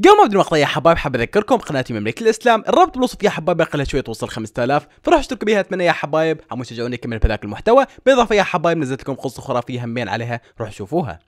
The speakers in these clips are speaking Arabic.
قبل ما ابدا المقطع يا حبايب حاب اذكركم قناتي مملكه الاسلام الرابط بالوصف يا حبايب اقل شويه توصل 5000 فروحوا اشتركوا بها اتمنى يا حبايب عم تشجعوني اكمل بهذاك المحتوى بالاضافه يا حبايب نزلت لكم قصه خرافيه همين عليها روحوا شوفوها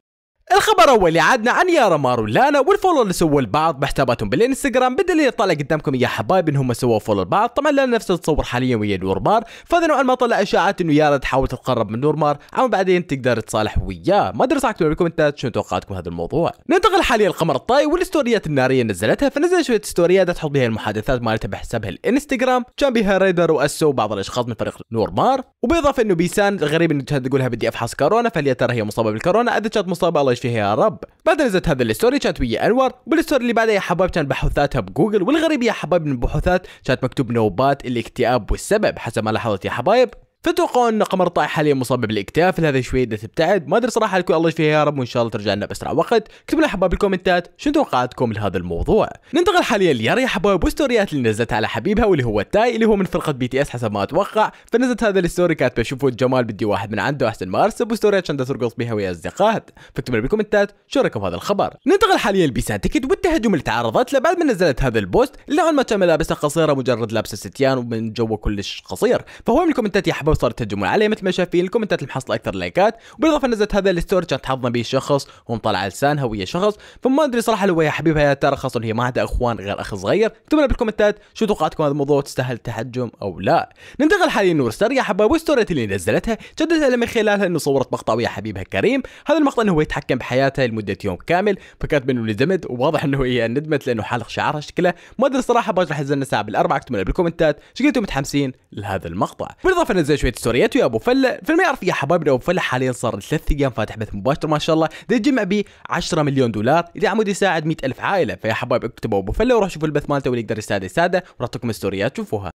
الخبر الاول اللي عادنا عن يارا لانا والفولو اللي سووا البعض بحساباتهم بالانستغرام بالدليل طلع قدامكم يا حبايب انهم سووا فولو البعض طبعا لان نفس التصور حاليا ويا نور مار فهذا نوعا ما طلع اشاعات انه يارا تحاول تتقرب من نور مار اما بعدين تقدر تصالح وياه ما ادري صح اكتبوا بالكومنتات شنو توقعاتكم هذا الموضوع ننتقل حاليا لقمر الطاي والستوريات الناريه نزلتها فنزل شويه ستوريات تحط بها المحادثات مالتها بحسابها الانستغرام كان بها ريدر واسو بعض الاشخاص من فريق مار وبالاضافه انه بيسان غريب انه تقولها بدي افحص كورونا فهل ترى هي مصابه بالكورونا اذا كانت مصابه الله ايش فيها يا رب بعد نزلت هذا الستوري كانت ويا انور والستوري اللي بعدها يا حبايب كان بحوثاتها بجوجل والغريب يا حبايب من البحوثات كانت مكتوب نوبات الاكتئاب والسبب حسب ما لاحظت يا حبايب فتوقعوا ان قمر طاي حاليا مصاب بالاكتئاب فلهذا شوي بدها تبتعد ما ادري صراحه الكل الله يشفيها يا رب وان شاء الله ترجع لنا باسرع وقت اكتبوا لنا حبايب الكومنتات شنو توقعاتكم لهذا الموضوع ننتقل حاليا ليارا يا حبايب وستوريات اللي نزلتها على حبيبها واللي هو تاي اللي هو من فرقه بي تي اس حسب ما اتوقع فنزلت هذا الستوري كاتبه شوفوا الجمال بدي واحد من عنده احسن ما ارسب وستوريات عشان ترقص بها ويا اصدقائها فاكتبوا لنا بالكومنتات شو رايكم بهذا الخبر ننتقل حاليا لبيسان تيكت والتهجم اللي تعرضت له بعد ما نزلت هذا البوست اللي عن ما كان لابسه قصيره مجرد لابسه ستيان ومن جوه كلش قصير فهو من الكومنتات يا سحبه وصارت تهجمون عليه مثل ما شايفين الكومنتات المحصله اكثر لايكات وبالاضافه نزلت هذا الستوري كانت حظنا به شخص ومطلع لسانها ويا شخص فما ادري صراحه لو يا حبيبها يا ترى خاصه هي ما عندها اخوان غير اخ صغير اكتبوا بالكومنتات شو توقعاتكم هذا الموضوع تستاهل تهجم او لا ننتقل حاليا نورستر يا حبايب والستوري اللي نزلتها شدتها من خلالها انه صورت مقطع ويا حبيبها كريم هذا المقطع انه هو يتحكم بحياتها لمده يوم كامل فكانت منه ندمت وواضح انه هي ندمت لانه حلق شعرها شكله ما ادري صراحه باجر راح الساعه بالاربعه اكتبوا بالكومنتات كنتم متحمسين لهذا المقطع بالاضافه نزل شويه ستوريات ويا ابو فله ما يعرف يا حبايبنا ابو فله حاليا صار ثلاث ايام فاتح بث مباشر ما شاء الله ده به 10 مليون دولار اذا عمود يساعد 100 الف عائله فيا حبايب اكتبوا ابو فله وروحوا شوفوا البث مالته واللي يقدر يساعد يساعده اعطيكم ستوريات شوفوها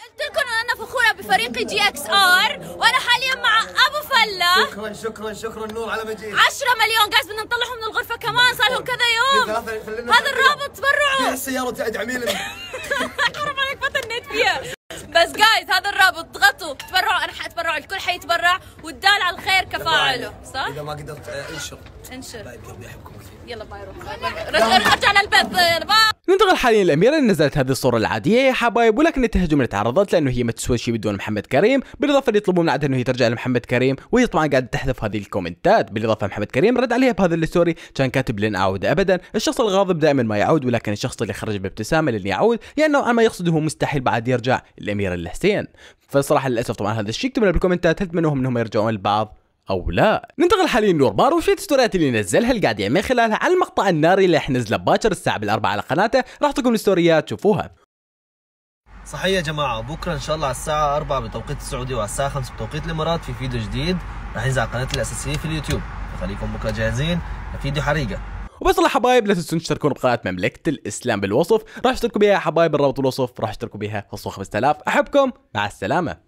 قلت لكم انا فخوره بفريق جي اكس ار وانا حاليا مع ابو فله شكرا شكرا شكرا نور على مجيئك. 10 مليون قاعد بدنا نطلعهم من الغرفه كمان صار لهم كذا يوم هذا الرابط تبرعوا السياره تعد عميل بس جايز هذا الرابط اضغطوا تبرعوا انا حاتبرع الكل حيتبرع والدال على الخير تفاعله صح؟ اذا ما قدرت آه، انشر انشر باي طيب، قلبي احبكم كثير يلا باي روح ارجع للبث باي ننتقل حاليا الأميرة اللي نزلت هذه الصورة العادية يا حبايب ولكن التهجم اللي تعرضت لأنه هي ما تسوى شيء بدون محمد كريم بالإضافة اللي يطلبون من عدها أنه هي ترجع لمحمد كريم وهي طبعا قاعدة تحذف هذه الكومنتات بالإضافة محمد كريم رد عليها بهذا الستوري كان كاتب لن أعود أبدا الشخص الغاضب دائما ما يعود ولكن الشخص اللي خرج بابتسامة لن يعود لأنه يعني ما يقصده مستحيل بعد يرجع الأميرة الحسين فصراحة للأسف طبعا هذا الشيء اكتبوا بالكومنتات هل تتمنوا أنهم يرجعون لبعض او لا ننتقل حاليا بار وشويه ستوريات اللي نزلها اللي قاعد يعمل خلالها على المقطع الناري اللي راح نزله باكر الساعه بالأربعة على قناته راح تكون الستوريات تشوفوها صحيح يا جماعة بكرة إن شاء الله على الساعة 4 بتوقيت السعودية وعلى الساعة 5 بتوقيت الإمارات في فيديو جديد راح ينزل على قناتي الأساسية في اليوتيوب خليكم بكرة جاهزين لفيديو حريقة وبس يا حبايب لا تنسون تشتركون بقناة مملكة الإسلام بالوصف راح اشتركوا بها يا حبايب الرابط بالوصف راح اشتركوا بها خصوة 5000 أحبكم مع السلامة